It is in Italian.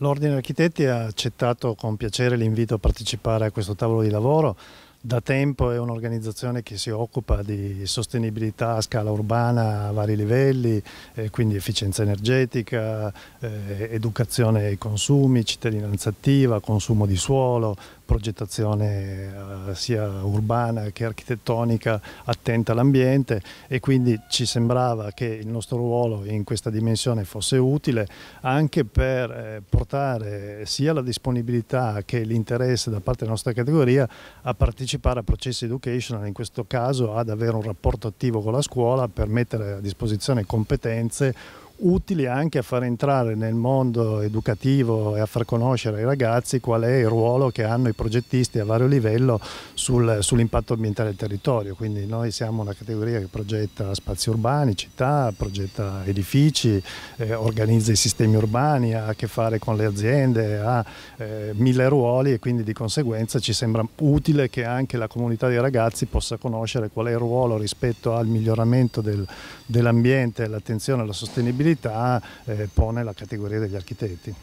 L'Ordine Architetti ha accettato con piacere l'invito a partecipare a questo tavolo di lavoro. Da tempo è un'organizzazione che si occupa di sostenibilità a scala urbana a vari livelli, eh, quindi efficienza energetica, eh, educazione ai consumi, cittadinanza attiva, consumo di suolo, progettazione eh, sia urbana che architettonica attenta all'ambiente e quindi ci sembrava che il nostro ruolo in questa dimensione fosse utile anche per eh, portare sia la disponibilità che l'interesse da parte della nostra categoria a partecipare a processi educational, in questo caso ad avere un rapporto attivo con la scuola per mettere a disposizione competenze utili anche a far entrare nel mondo educativo e a far conoscere ai ragazzi qual è il ruolo che hanno i progettisti a vario livello sul, sull'impatto ambientale del territorio. Quindi noi siamo una categoria che progetta spazi urbani, città, progetta edifici, eh, organizza i sistemi urbani, ha a che fare con le aziende, ha eh, mille ruoli e quindi di conseguenza ci sembra utile che anche la comunità dei ragazzi possa conoscere qual è il ruolo rispetto al miglioramento del, dell'ambiente, l'attenzione alla sostenibilità disabilità eh, pone la categoria degli architetti.